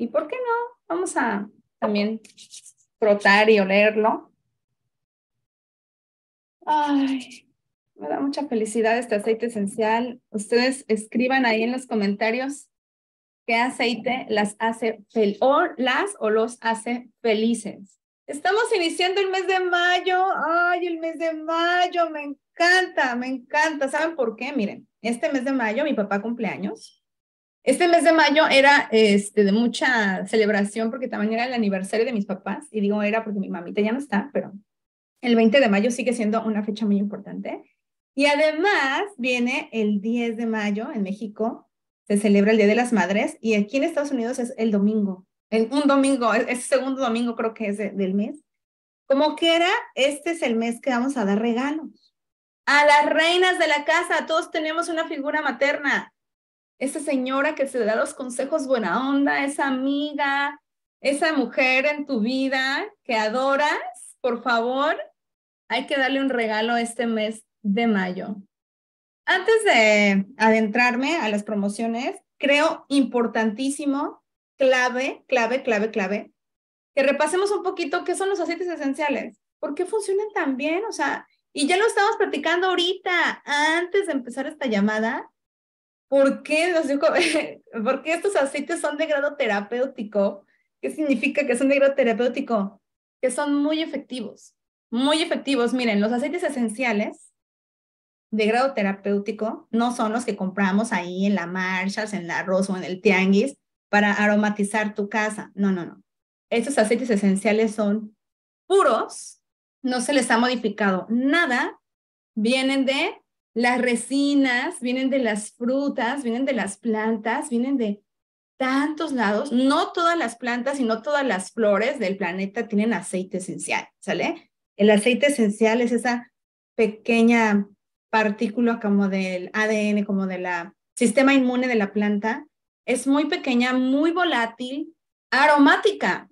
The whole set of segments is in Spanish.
¿Y por qué no? Vamos a también frotar y olerlo. Ay, me da mucha felicidad este aceite esencial. Ustedes escriban ahí en los comentarios qué aceite las hace las o los hace felices. Estamos iniciando el mes de mayo. Ay, el mes de mayo, me encanta, me encanta. ¿Saben por qué? Miren, este mes de mayo mi papá cumpleaños este mes de mayo era este, de mucha celebración porque también era el aniversario de mis papás. Y digo era porque mi mamita ya no está, pero el 20 de mayo sigue siendo una fecha muy importante. Y además viene el 10 de mayo en México, se celebra el Día de las Madres y aquí en Estados Unidos es el domingo, un domingo, es, segundo domingo creo que es del mes. Como que era, este es el mes que vamos a dar regalos. A las reinas de la casa, todos tenemos una figura materna esa señora que se le da los consejos buena onda, esa amiga, esa mujer en tu vida que adoras, por favor, hay que darle un regalo este mes de mayo. Antes de adentrarme a las promociones, creo importantísimo, clave, clave, clave, clave, que repasemos un poquito qué son los aceites esenciales, por qué funcionan tan bien, o sea, y ya lo estamos platicando ahorita, antes de empezar esta llamada, ¿por qué, los, ¿por qué estos aceites son de grado terapéutico? ¿Qué significa que son de grado terapéutico? Que son muy efectivos, muy efectivos. Miren, los aceites esenciales de grado terapéutico no son los que compramos ahí en la Marshalls, en la arroz o en el Tianguis para aromatizar tu casa. No, no, no. Estos aceites esenciales son puros, no se les ha modificado nada, vienen de las resinas vienen de las frutas, vienen de las plantas, vienen de tantos lados. No todas las plantas y no todas las flores del planeta tienen aceite esencial, ¿sale? El aceite esencial es esa pequeña partícula como del ADN, como del sistema inmune de la planta. Es muy pequeña, muy volátil, aromática.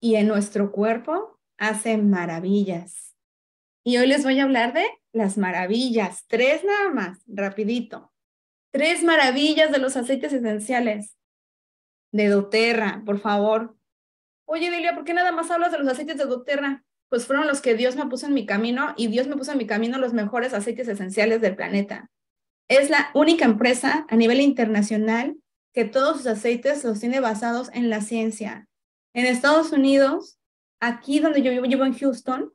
Y en nuestro cuerpo hace maravillas. Y hoy les voy a hablar de las maravillas, tres nada más, rapidito. Tres maravillas de los aceites esenciales. De doTERRA, por favor. Oye, Delia, ¿por qué nada más hablas de los aceites de doTERRA? Pues fueron los que Dios me puso en mi camino y Dios me puso en mi camino los mejores aceites esenciales del planeta. Es la única empresa a nivel internacional que todos sus aceites los tiene basados en la ciencia. En Estados Unidos, aquí donde yo vivo, llevo en Houston,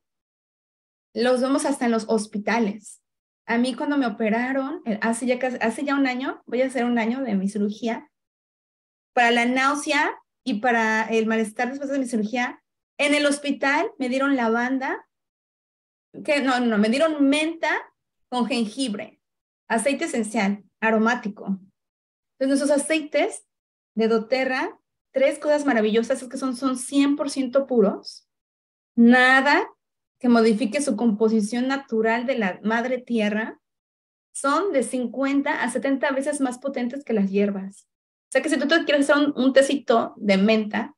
los vemos hasta en los hospitales. A mí cuando me operaron, eh, hace ya, hace ya un año, voy a hacer un año de mi cirugía, para la náusea y para el malestar después de mi cirugía, en el hospital me dieron lavanda, que no, no, me dieron menta con jengibre, aceite esencial, aromático. Entonces nuestros aceites de doTERRA, tres cosas maravillosas es que son, son 100% puros, nada que modifique su composición natural de la madre tierra son de 50 a 70 veces más potentes que las hierbas. O sea que si tú te quieres hacer un, un tecito de menta,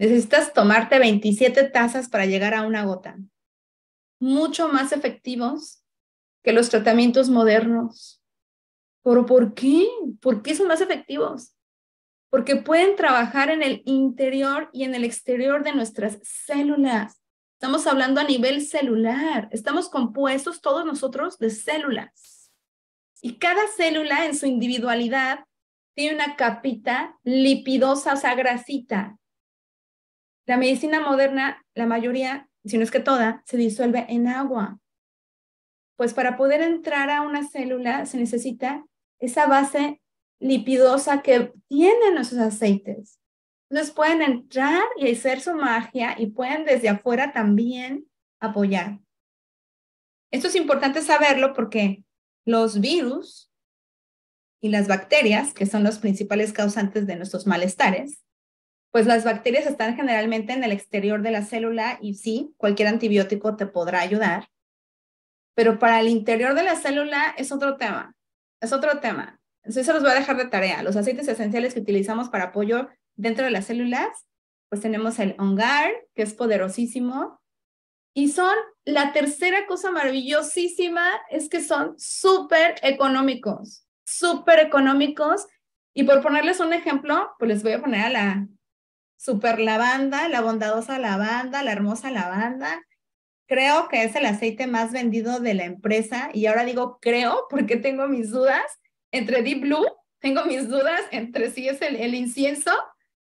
necesitas tomarte 27 tazas para llegar a una gota. Mucho más efectivos que los tratamientos modernos. ¿Pero por qué? ¿Por qué son más efectivos? Porque pueden trabajar en el interior y en el exterior de nuestras células. Estamos hablando a nivel celular. Estamos compuestos todos nosotros de células. Y cada célula en su individualidad tiene una capita lipidosa, o sea, grasita. La medicina moderna, la mayoría, si no es que toda, se disuelve en agua. Pues para poder entrar a una célula se necesita esa base lipidosa que tienen nuestros aceites. Entonces pueden entrar y hacer su magia y pueden desde afuera también apoyar. Esto es importante saberlo porque los virus y las bacterias, que son los principales causantes de nuestros malestares, pues las bacterias están generalmente en el exterior de la célula y sí, cualquier antibiótico te podrá ayudar. Pero para el interior de la célula es otro tema, es otro tema. Entonces, se los voy a dejar de tarea. Los aceites esenciales que utilizamos para apoyo dentro de las células, pues tenemos el ongar, que es poderosísimo. Y son, la tercera cosa maravillosísima es que son súper económicos, súper económicos. Y por ponerles un ejemplo, pues les voy a poner a la super lavanda, la bondadosa lavanda, la hermosa lavanda. Creo que es el aceite más vendido de la empresa. Y ahora digo creo porque tengo mis dudas entre Deep Blue, tengo mis dudas entre si es el, el incienso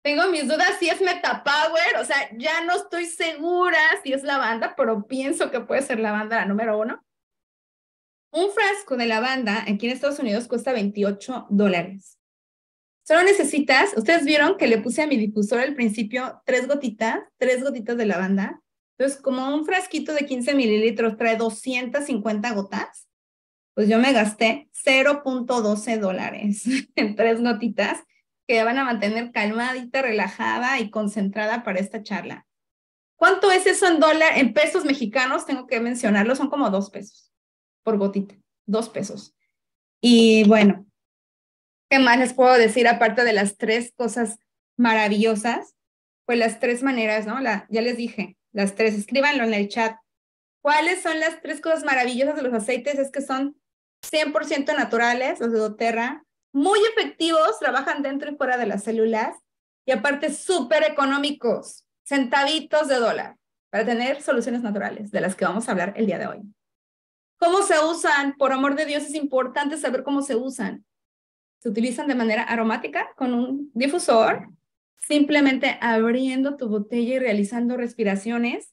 tengo mis dudas si es Metapower, o sea, ya no estoy segura si es lavanda, pero pienso que puede ser lavanda la número uno. Un frasco de lavanda aquí en Estados Unidos cuesta 28 dólares. Solo necesitas, ustedes vieron que le puse a mi difusor al principio tres gotitas, tres gotitas de lavanda. Entonces, como un frasquito de 15 mililitros trae 250 gotas, pues yo me gasté 0.12 dólares en tres gotitas que van a mantener calmadita, relajada y concentrada para esta charla. ¿Cuánto es eso en dólar, en pesos mexicanos? Tengo que mencionarlo, son como dos pesos por gotita, dos pesos. Y bueno, ¿qué más les puedo decir aparte de las tres cosas maravillosas? Pues las tres maneras, ¿no? ya les dije, las tres, escríbanlo en el chat. ¿Cuáles son las tres cosas maravillosas de los aceites? Es que son 100% naturales, los de doTERRA, muy efectivos, trabajan dentro y fuera de las células y aparte súper económicos, centavitos de dólar, para tener soluciones naturales, de las que vamos a hablar el día de hoy. ¿Cómo se usan? Por amor de Dios, es importante saber cómo se usan. Se utilizan de manera aromática con un difusor, simplemente abriendo tu botella y realizando respiraciones.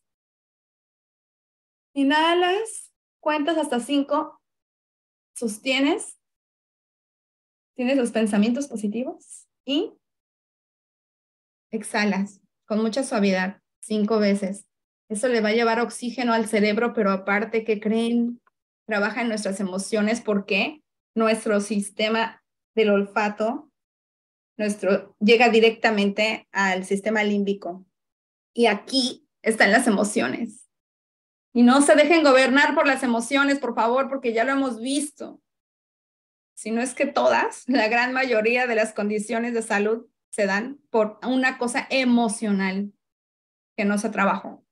Inhalas, cuentas hasta cinco, sostienes Tienes los pensamientos positivos y exhalas con mucha suavidad, cinco veces. Eso le va a llevar oxígeno al cerebro, pero aparte, que creen? Trabaja en nuestras emociones porque nuestro sistema del olfato nuestro, llega directamente al sistema límbico. Y aquí están las emociones. Y no se dejen gobernar por las emociones, por favor, porque ya lo hemos visto si no es que todas, la gran mayoría de las condiciones de salud se dan por una cosa emocional que no se trabajó.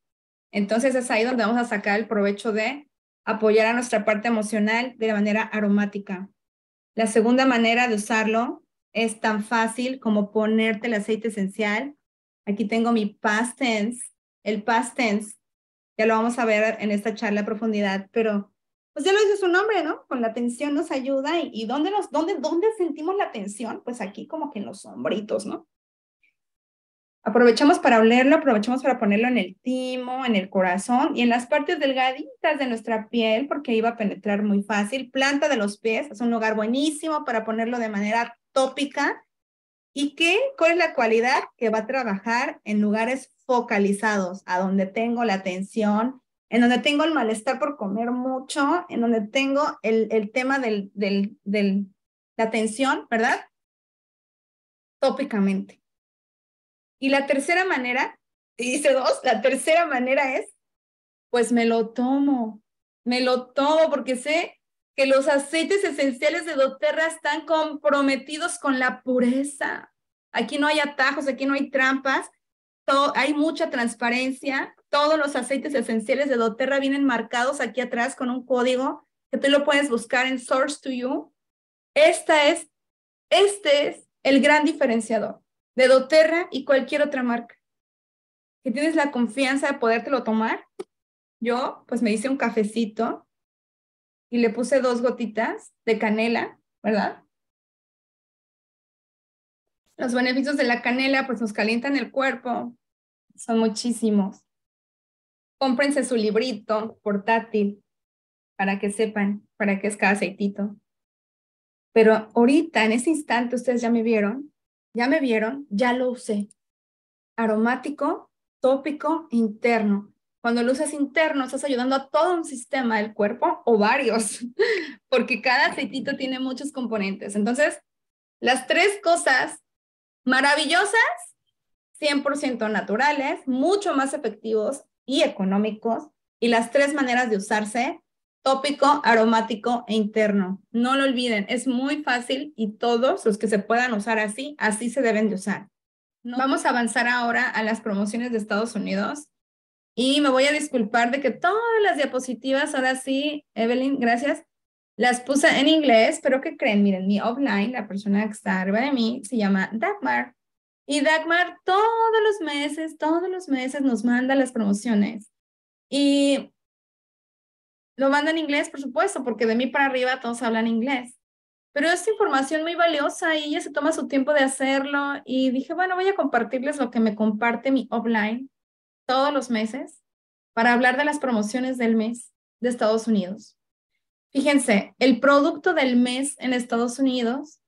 Entonces es ahí donde vamos a sacar el provecho de apoyar a nuestra parte emocional de la manera aromática. La segunda manera de usarlo es tan fácil como ponerte el aceite esencial. Aquí tengo mi past tense. El past tense, ya lo vamos a ver en esta charla a profundidad, pero pues ya lo dice su nombre, ¿no? Con la tensión nos ayuda y, ¿dónde, dónde, dónde sentimos la tensión? Pues aquí como que en los hombritos, ¿no? Aprovechamos para olerlo, aprovechamos para ponerlo en el timo, en el corazón y en las partes delgaditas de nuestra piel porque iba a penetrar muy fácil. Planta de los pies, es un lugar buenísimo para ponerlo de manera tópica. ¿Y qué? ¿Cuál es la cualidad? Que va a trabajar en lugares focalizados, a donde tengo la tensión en donde tengo el malestar por comer mucho, en donde tengo el, tema del, del, la tensión, ¿verdad? Tópicamente. Y la tercera manera, dice dos, la tercera manera es, pues me lo tomo, me lo tomo porque sé que los aceites esenciales de doTERRA están comprometidos con la pureza. Aquí no hay atajos, aquí no hay trampas, hay mucha transparencia, todos los aceites esenciales de doTERRA vienen marcados aquí atrás con un código que tú lo puedes buscar en Source to You. Esta es, este es el gran diferenciador de doTERRA y cualquier otra marca. Que tienes la confianza de podértelo tomar. Yo, pues me hice un cafecito y le puse dos gotitas de canela, ¿verdad? Los beneficios de la canela, pues nos calientan el cuerpo, son muchísimos cómprense su librito portátil para que sepan para qué es cada aceitito. Pero ahorita, en ese instante, ustedes ya me vieron, ya me vieron, ya lo usé. Aromático, tópico, interno. Cuando lo usas interno, estás ayudando a todo un sistema del cuerpo o varios, porque cada aceitito tiene muchos componentes. Entonces, las tres cosas maravillosas, 100% naturales, mucho más efectivos, y económicos y las tres maneras de usarse, tópico, aromático e interno. No lo olviden, es muy fácil y todos los que se puedan usar así, así se deben de usar. Vamos a avanzar ahora a las promociones de Estados Unidos y me voy a disculpar de que todas las diapositivas, ahora sí, Evelyn, gracias, las puse en inglés, pero que creen? Miren, mi offline, la persona que está arriba de mí, se llama Dagmar. Y Dagmar todos los meses, todos los meses nos manda las promociones. Y lo manda en inglés, por supuesto, porque de mí para arriba todos hablan inglés. Pero es información muy valiosa y ella se toma su tiempo de hacerlo. Y dije, bueno, voy a compartirles lo que me comparte mi offline todos los meses para hablar de las promociones del mes de Estados Unidos. Fíjense, el producto del mes en Estados Unidos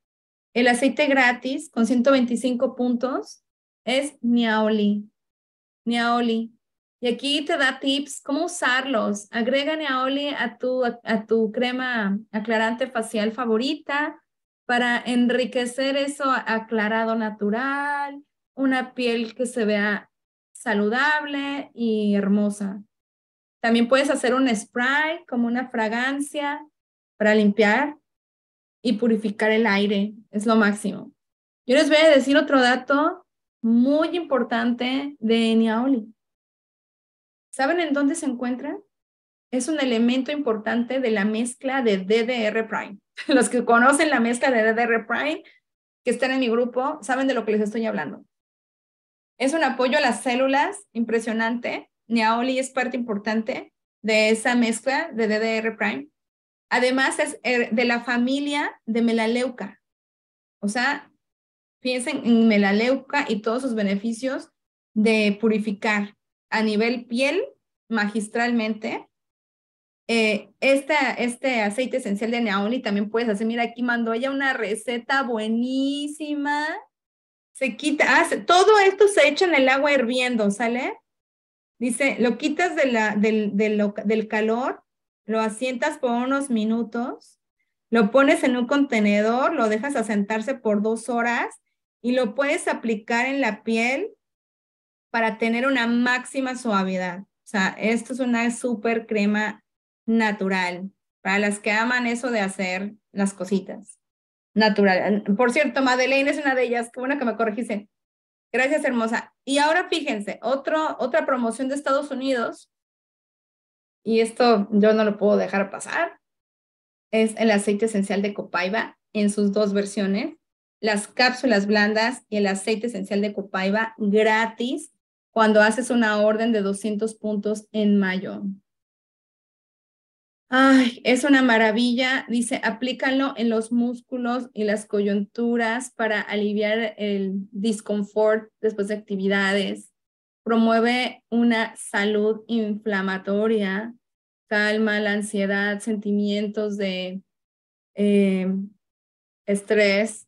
el aceite gratis con 125 puntos es Niaoli. Niaoli. Y aquí te da tips cómo usarlos. Agrega Niaoli a tu, a tu crema aclarante facial favorita para enriquecer eso aclarado natural, una piel que se vea saludable y hermosa. También puedes hacer un spray como una fragancia para limpiar y purificar el aire. Es lo máximo. Yo les voy a decir otro dato muy importante de Niaoli. ¿Saben en dónde se encuentra? Es un elemento importante de la mezcla de DDR prime. Los que conocen la mezcla de DDR prime, que están en mi grupo, saben de lo que les estoy hablando. Es un apoyo a las células impresionante. Niaoli es parte importante de esa mezcla de DDR prime Además, es eh, de la familia de melaleuca. O sea, piensen en melaleuca y todos sus beneficios de purificar a nivel piel magistralmente. Eh, este, aceite esencial de Neoni también puedes hacer. Mira, aquí mandó ella una receta buenísima. Se quita, ah, todo esto se echa en el agua hirviendo, ¿sale? Dice, lo quitas del, del calor lo asientas por unos minutos, lo pones en un contenedor, lo dejas asentarse por dos horas y lo puedes aplicar en la piel para tener una máxima suavidad. O sea, esto es una super crema natural para las que aman eso de hacer las cositas natural. Por cierto, Madeleine es una de ellas, qué bueno que me corregiste. Gracias, hermosa. Y ahora fíjense, otra promoción de Estados Unidos y esto yo no lo puedo dejar pasar, es el aceite esencial de copaiba en sus dos versiones, las cápsulas blandas y el aceite esencial de copaiba gratis cuando haces una orden de 200 puntos en mayo. Ay, es una maravilla. Dice, aplícalo en los músculos y las coyunturas para aliviar el disconfort después de actividades promueve una salud inflamatoria, calma la ansiedad, sentimientos de eh, estrés.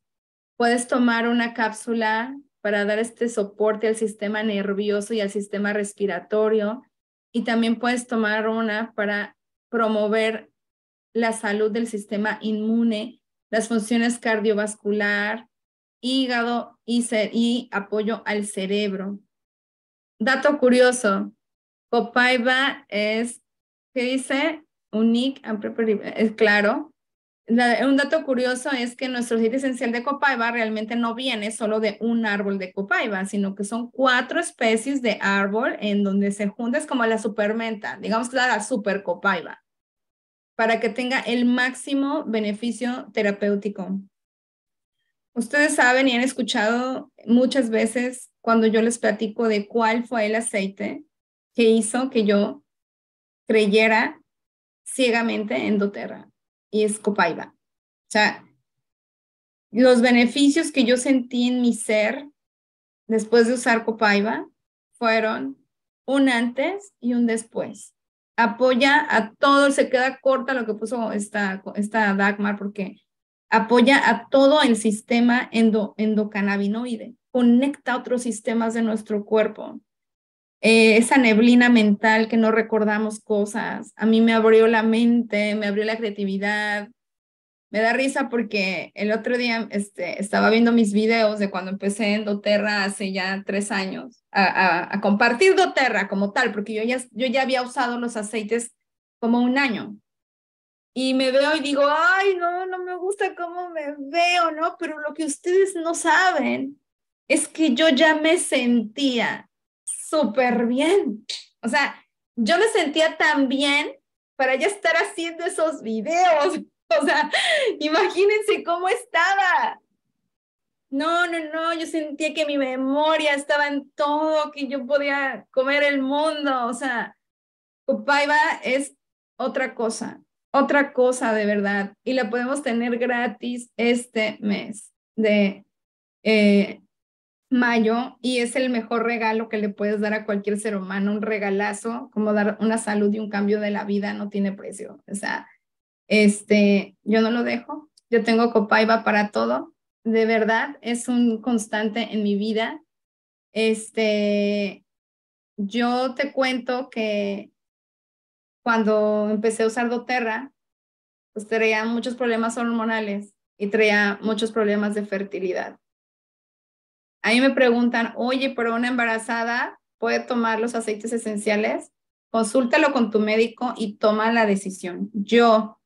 Puedes tomar una cápsula para dar este soporte al sistema nervioso y al sistema respiratorio. Y también puedes tomar una para promover la salud del sistema inmune, las funciones cardiovascular, hígado y apoyo al cerebro. Dato curioso, Copaiba es, ¿qué dice? Unique es claro. un dato curioso es que nuestro aceite esencial de Copaiba realmente no viene solo de un árbol de Copaiba, sino que son cuatro especies de árbol en donde se junta, es como la supermenta, digamos que la super Copaiba, para que tenga el máximo beneficio terapéutico. Ustedes saben y han escuchado muchas veces cuando yo les platico de cuál fue el aceite que hizo que yo creyera ciegamente en doTERRA y es Copaiba. O sea, los beneficios que yo sentí en mi ser después de usar Copaiba fueron un antes y un después. Apoya a todo, se queda corta lo que puso esta, esta Dagmar porque apoya a todo el sistema endocannabinoide, conecta otros sistemas de nuestro cuerpo. Eh, esa neblina mental que no recordamos cosas, a mí me abrió la mente, me abrió la creatividad. Me da risa porque el otro día este, estaba viendo mis videos de cuando empecé en doTERRA hace ya tres años a, compartir doTERRA como tal, porque yo ya, yo ya había usado los aceites como un año, y me veo y digo, ay, no, no me gusta cómo me veo, ¿no? Pero lo que ustedes no saben es que yo ya me sentía súper bien. O sea, yo me sentía tan bien para ya estar haciendo esos videos. O sea, imagínense cómo estaba. No, no, no, yo sentía que mi memoria estaba en todo, que yo podía comer el mundo. O sea, va es otra cosa otra cosa de verdad y la podemos tener gratis este mes de eh, mayo y es el mejor regalo que le puedes dar a cualquier ser humano, un regalazo, como dar una salud y un cambio de la vida no tiene precio. O sea, este, yo no lo dejo, yo tengo Copaiba para todo, de verdad es un constante en mi vida. Este, yo te cuento que cuando empecé a usar doTERRA, pues traía muchos problemas hormonales y traía muchos problemas de fertilidad. Ahí me preguntan, oye, pero una embarazada puede tomar los aceites esenciales. Consúltalo con tu médico y toma la decisión. Yo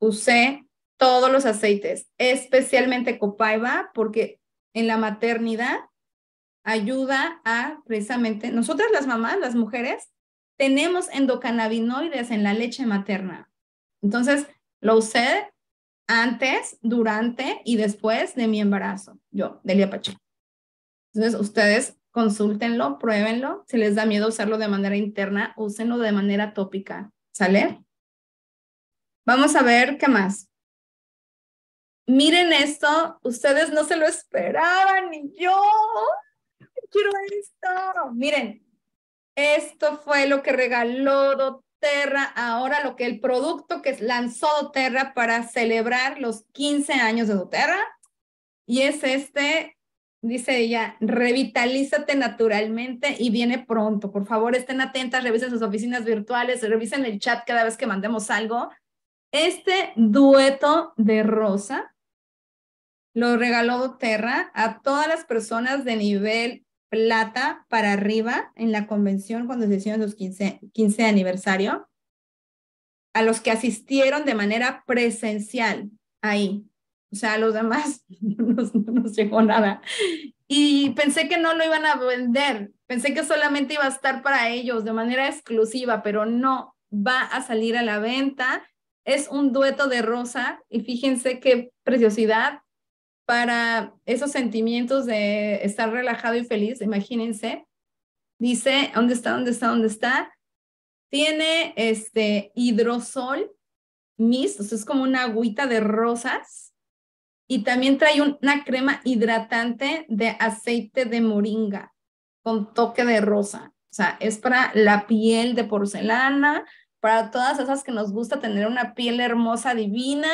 usé todos los aceites, especialmente Copaiba, porque en la maternidad ayuda a precisamente nosotras las mamás, las mujeres, tenemos endocannabinoides en la leche materna. Entonces, lo usé antes, durante y después de mi embarazo, yo, Delia Pacheco. Entonces, ustedes consúltenlo, pruébenlo. Si les da miedo usarlo de manera interna, úsenlo de manera tópica. ¿Sale? Vamos a ver qué más. Miren esto, ustedes no se lo esperaban, ni yo quiero esto. Miren, esto fue lo que regaló Doterra, ahora lo que el producto que lanzó Doterra para celebrar los 15 años de Doterra. Y es este, dice ella, revitalízate naturalmente y viene pronto. Por favor, estén atentas, revisen sus oficinas virtuales, revisen el chat cada vez que mandemos algo. Este dueto de Rosa lo regaló Doterra a todas las personas de nivel plata para arriba en la convención cuando se hicieron los 15, 15 aniversario, a los que asistieron de manera presencial ahí. O sea, a los demás no nos llegó nada. Y pensé que no lo iban a vender, pensé que solamente iba a estar para ellos de manera exclusiva, pero no, va a salir a la venta. Es un dueto de rosa y fíjense qué preciosidad para esos sentimientos de estar relajado y feliz, imagínense. Dice, ¿dónde está? ¿Dónde está? ¿Dónde está? Tiene este hidrosol mist, es como una agüita de rosas. Y también trae una crema hidratante de aceite de moringa con toque de rosa. O sea, es para la piel de porcelana, para todas esas que nos gusta tener una piel hermosa, divina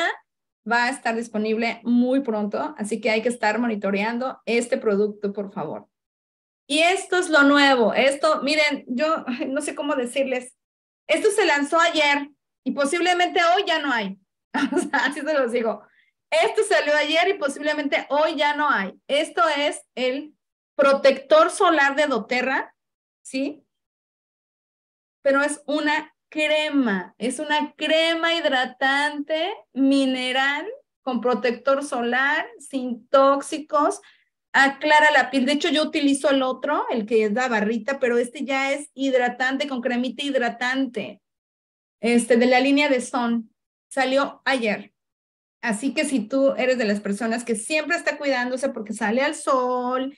va a estar disponible muy pronto, así que hay que estar monitoreando este producto, por favor. Y esto es lo nuevo. Esto, miren, yo no sé cómo decirles. Esto se lanzó ayer y posiblemente hoy ya no hay. así se los digo. Esto salió ayer y posiblemente hoy ya no hay. Esto es el protector solar de doTERRA, ¿sí? Pero es una crema, es una crema hidratante mineral con protector solar, sin tóxicos, aclara la piel. De hecho, yo utilizo el otro, el que es la barrita, pero este ya es hidratante, con cremita hidratante, este, de la línea de Son. Salió ayer. Así que si tú eres de las personas que siempre está cuidándose porque sale al sol,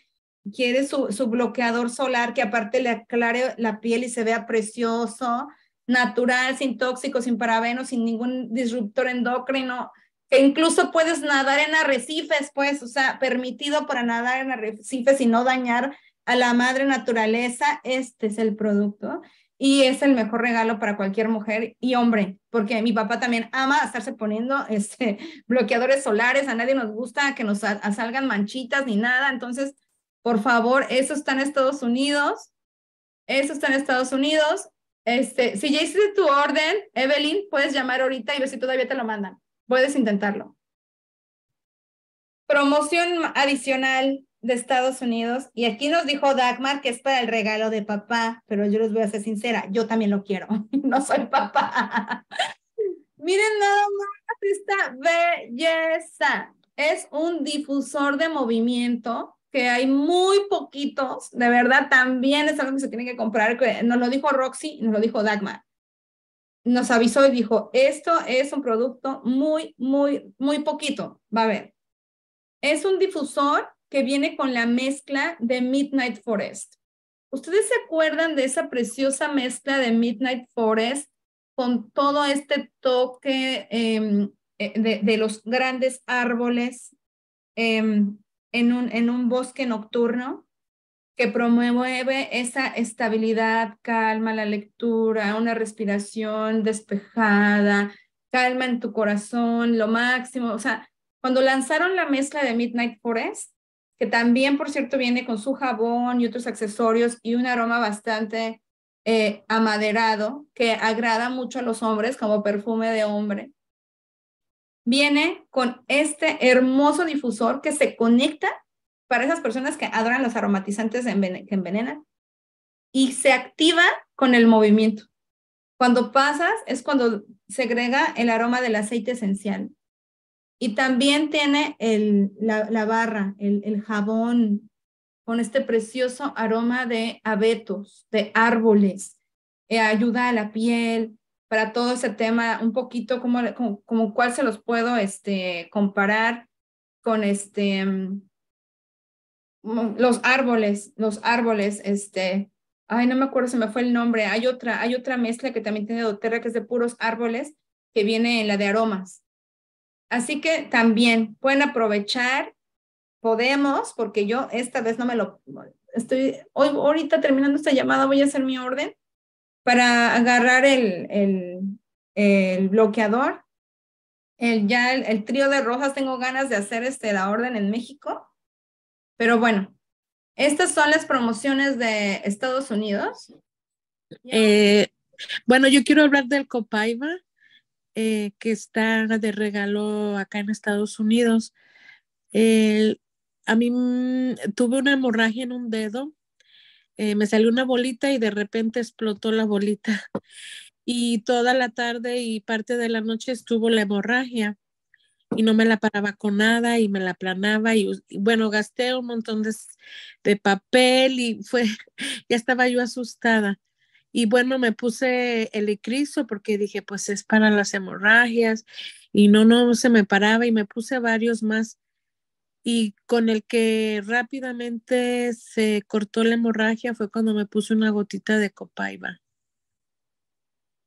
quiere su, su bloqueador solar que aparte le aclare la piel y se vea precioso, natural, sin tóxicos, sin parabenos, sin ningún disruptor endocrino, que incluso puedes nadar en arrecifes, pues, o sea, permitido para nadar en arrecifes y no dañar a la madre naturaleza, este es el producto y es el mejor regalo para cualquier mujer y hombre, porque mi papá también ama estarse poniendo este, bloqueadores solares, a nadie nos gusta que nos salgan manchitas ni nada, entonces, por favor, eso está en Estados Unidos, eso está en Estados Unidos este, si ya hiciste tu orden, Evelyn, puedes llamar ahorita y ver si todavía te lo mandan. Puedes intentarlo. Promoción adicional de Estados Unidos. Y aquí nos dijo Dagmar que es para el regalo de papá, pero yo les voy a ser sincera, yo también lo quiero. No soy papá. Miren nada más esta belleza. Es un difusor de movimiento que hay muy poquitos, de verdad, también es algo que se tiene que comprar, nos lo dijo Roxy, nos lo dijo Dagmar. Nos avisó y dijo, esto es un producto muy, muy, muy poquito, va a ver. Es un difusor que viene con la mezcla de Midnight Forest. ¿Ustedes se acuerdan de esa preciosa mezcla de Midnight Forest con todo este toque em, eh, de, los grandes árboles? Em, en un, en un bosque nocturno que promueve esa estabilidad, calma, la lectura, una respiración despejada, calma en tu corazón, lo máximo. O sea, cuando lanzaron la mezcla de Midnight Forest, que también, por cierto, viene con su jabón y otros accesorios y un aroma bastante eh, amaderado que agrada mucho a los hombres como perfume de hombre viene con este hermoso difusor que se conecta para esas personas que adoran los aromatizantes que envenenan y se activa con el movimiento. Cuando pasas es cuando segrega el aroma del aceite esencial. Y también tiene la, barra, el, jabón, con este precioso aroma de abetos, de árboles. Eh, ayuda a la piel, para todo ese tema, un poquito como, como, cuál se los puedo este, comparar con este, mm, mm, los árboles, los árboles, este, ay, no me acuerdo, se me fue el nombre, hay otra, hay otra mezcla que también tiene doTERRA que es de puros árboles, que viene en la de aromas. Así que también pueden aprovechar, podemos, porque yo esta vez no me lo, estoy, hoy, ahorita terminando esta llamada voy a hacer mi orden para agarrar el, bloqueador. El, ya el, trío de rojas tengo ganas de hacer este, la orden en México. Pero bueno, estas son las promociones de Estados Unidos. Eh, bueno, yo quiero hablar del Copaiba, eh, que está de regalo acá en Estados Unidos. a mí mm, tuve una hemorragia en un dedo eh, me salió una bolita y de repente explotó la bolita. Y toda la tarde y parte de la noche estuvo la hemorragia y no me la paraba con nada y me la planaba y, bueno, gasté un montón de, de, papel y fue, ya estaba yo asustada. Y bueno, me puse el ecriso porque dije, pues es para las hemorragias y no, no se me paraba y me puse varios más y con el que rápidamente se cortó la hemorragia fue cuando me puse una gotita de copaiba.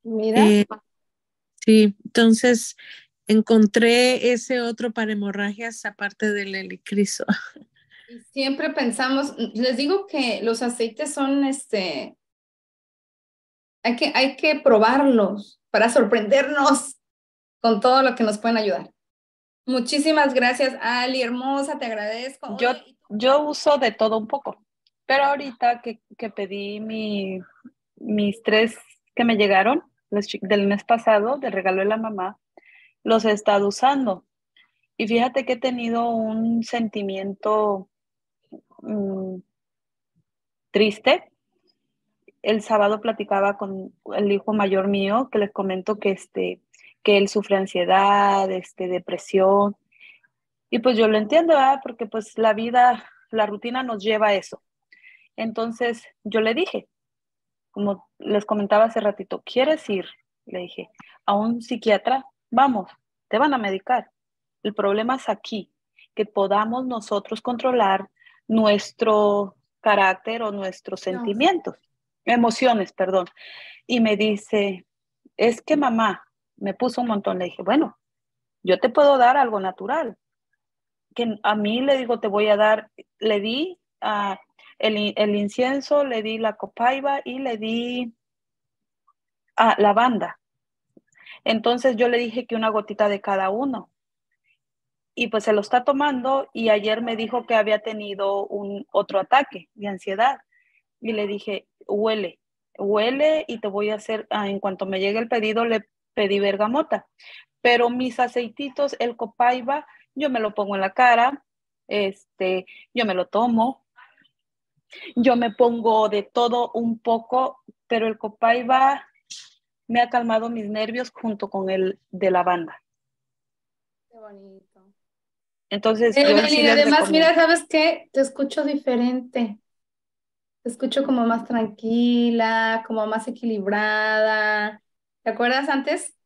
Mira. Eh, sí, entonces encontré ese otro para hemorragias aparte del helicriso. Siempre pensamos, les digo que los aceites son este, que, hay que probarlos para sorprendernos con todo lo que nos pueden ayudar. Muchísimas gracias, Ali, hermosa, te agradezco. Yo, yo uso de todo un poco, pero ahorita que, que pedí mi, mis tres que me llegaron del mes pasado, de regalo de la mamá, los he estado usando. Y fíjate que he tenido un sentimiento mm, triste. El sábado platicaba con el hijo mayor mío, que les comento que este, que él sufre ansiedad, este, depresión. Y pues yo lo entiendo, ¿verdad? porque pues la vida, la rutina nos lleva a eso. Entonces yo le dije, como les comentaba hace ratito, ¿quieres ir? Le dije, a un psiquiatra, vamos, te van a medicar. El problema es aquí, que podamos nosotros controlar nuestro carácter o nuestros sentimientos, emociones, perdón. Y me dice, es que mamá, me puso un montón. Le dije, bueno, yo te puedo dar algo natural. Que a mí le digo, te voy a dar, le di ah, el, incienso, le di la copaiba y le di la ah, lavanda. Entonces yo le dije que una gotita de cada uno. Y pues se lo está tomando y ayer me dijo que había tenido un otro ataque de ansiedad. Y le dije, huele, huele y te voy a hacer, ah, en cuanto me llegue el pedido, le, pedí bergamota. Pero mis aceititos, el copaiba, yo me lo pongo en la cara, este, yo me lo tomo, yo me pongo de todo un poco, pero el copaiba me ha calmado mis nervios junto con el de lavanda. Qué bonito. Entonces, además, mira, ¿sabes qué? Te escucho diferente. Te escucho como más tranquila, como más equilibrada. ¿Te acuerdas antes?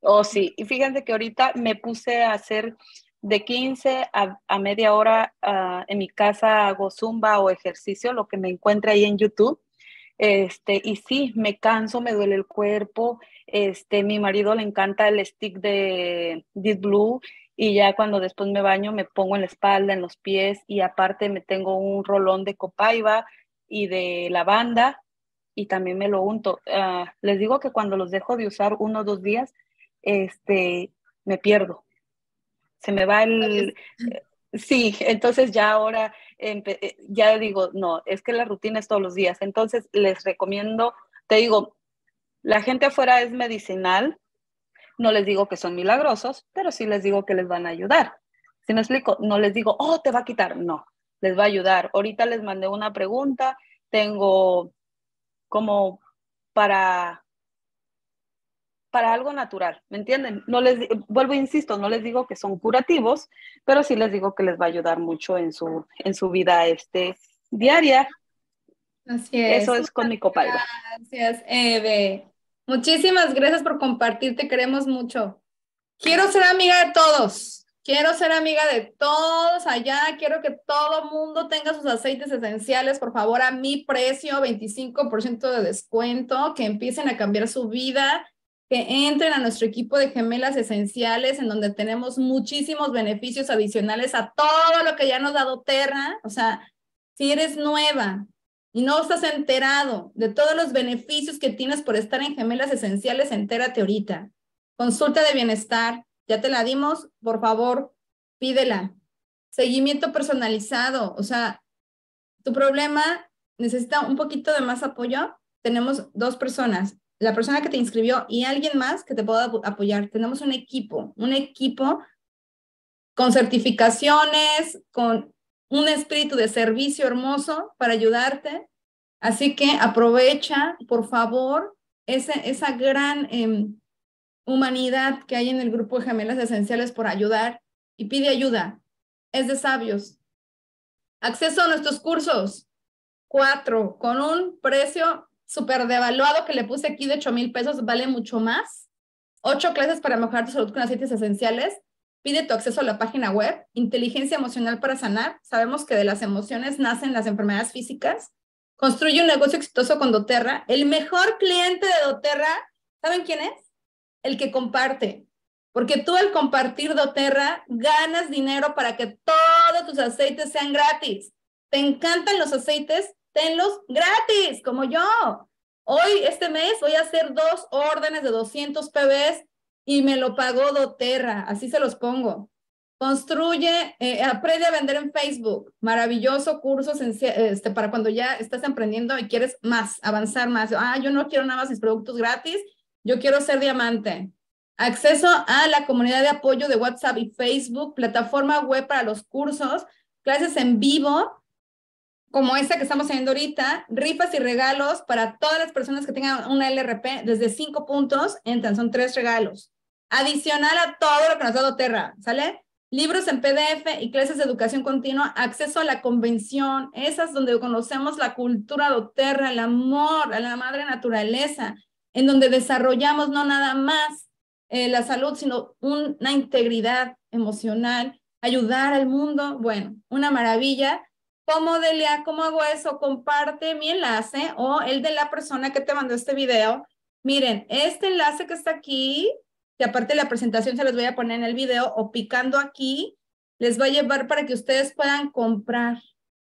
Oh, sí. Y fíjate que ahorita me puse a hacer de 15 a, media hora ah, en mi casa hago zumba o ejercicio, lo que me encuentre ahí en YouTube. Este, y sí, me canso, me duele el cuerpo. Este, mi marido le encanta el stick de Deep Blue y ya cuando después me baño me pongo en la espalda, en los pies y aparte me tengo un rolón de copaiba y de lavanda y también me lo unto. Ah, les digo que cuando los dejo de usar uno o dos días, este, me pierdo. Se me va el... Eh, sí, entonces ya ahora, eh, ya digo, no, es que la rutina es todos los días. Entonces les recomiendo, te digo, la gente afuera es medicinal, no les digo que son milagrosos, pero sí les digo que les van a ayudar. Si me explico? No les digo, oh, te va a quitar, no, les va a ayudar. Ahorita les mandé una pregunta, tengo como para para algo natural, ¿me entienden? No les vuelvo e insisto, no les digo que son curativos, pero sí les digo que les va a ayudar mucho en su en su vida este diaria. Así es. Eso es con mi copa. Gracias, Eve. Muchísimas gracias por compartir, te queremos mucho. Quiero ser amiga de todos. Quiero ser amiga de todos allá, quiero que todo mundo tenga sus aceites esenciales, por favor, a mi precio, 25% de descuento, que empiecen a cambiar su vida, que entren a nuestro equipo de gemelas esenciales, en donde tenemos muchísimos beneficios adicionales a todo lo que ya nos ha dado Terra. O sea, si eres nueva y no estás enterado de todos los beneficios que tienes por estar en gemelas esenciales, entérate ahorita. Consulta de bienestar, ya te la dimos, por favor, pídela. Seguimiento personalizado, o sea, tu problema necesita un poquito de más apoyo. Tenemos dos personas, la persona que te inscribió y alguien más que te pueda apoyar. Tenemos un equipo, un equipo con certificaciones, con un espíritu de servicio hermoso para ayudarte. Así que aprovecha, por favor, ese, esa gran em, humanidad que hay en el grupo de gemelas esenciales por ayudar y pide ayuda. Es de sabios. Acceso a nuestros cursos. Cuatro, con un precio súper devaluado que le puse aquí de 8 mil pesos, vale mucho más. Ocho clases para mejorar tu salud con aceites esenciales. Pide tu acceso a la página web. Inteligencia emocional para sanar. Sabemos que de las emociones nacen las enfermedades físicas. Construye un negocio exitoso con doTERRA. El mejor cliente de doTERRA, ¿saben quién es? el que comparte, porque tú al compartir doTERRA ganas dinero para que todos tus aceites sean gratis. ¿Te encantan los aceites? Tenlos gratis, como yo. Hoy, este mes, voy a hacer dos órdenes de 200 PBs y me lo pagó doTERRA, así se los pongo. Construye, eh, aprende a vender en Facebook. Maravilloso curso este, para cuando ya estás emprendiendo y quieres más, avanzar más. Ah, yo no quiero nada más mis productos gratis, yo quiero ser diamante. Acceso a la comunidad de apoyo de WhatsApp y Facebook, plataforma web para los cursos, clases en vivo, como esta que estamos haciendo ahorita, rifas y regalos para todas las personas que tengan una LRP desde cinco puntos, entran, son tres regalos. Adicional a todo lo que nos da doTERRA ¿sale? Libros en PDF y clases de educación continua, acceso a la convención, esas donde conocemos la cultura doTERRA, el amor, a la madre naturaleza, en donde desarrollamos no nada más eh, la salud, sino una integridad emocional, ayudar al mundo. Bueno, una maravilla. ¿Cómo, Delia? ¿Cómo hago eso? Comparte mi enlace o el de la persona que te mandó este video. Miren, este enlace que está aquí, que aparte de la presentación se los voy a poner en el video o picando aquí, les va a llevar para que ustedes puedan comprar.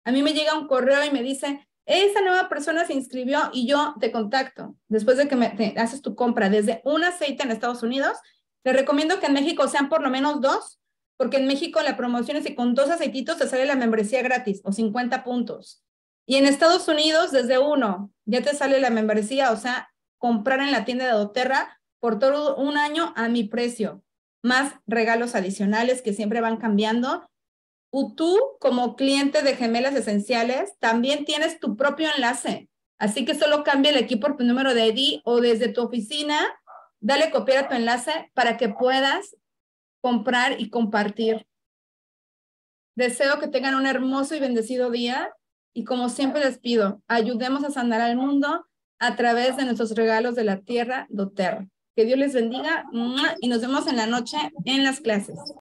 A mí me llega un correo y me dice, esa nueva persona se inscribió y yo te contacto después de que me, haces tu compra desde un aceite en Estados Unidos. te recomiendo que en México sean por lo menos dos, porque en México la promoción es que con dos aceititos te sale la membresía gratis o 50 puntos. Y en Estados Unidos, desde uno, ya te sale la membresía, o sea, comprar en la tienda de Doterra por todo un año a mi precio, más regalos adicionales que siempre van cambiando tú como cliente de gemelas esenciales también tienes tu propio enlace. Así que solo cambia el equipo por tu número de ID o desde tu oficina, dale copiar a tu enlace para que puedas comprar y compartir. Deseo que tengan un hermoso y bendecido día y como siempre les pido, ayudemos a sanar al mundo a través de nuestros regalos de la tierra doTERRA. Que Dios les bendiga y nos vemos en la noche en las clases.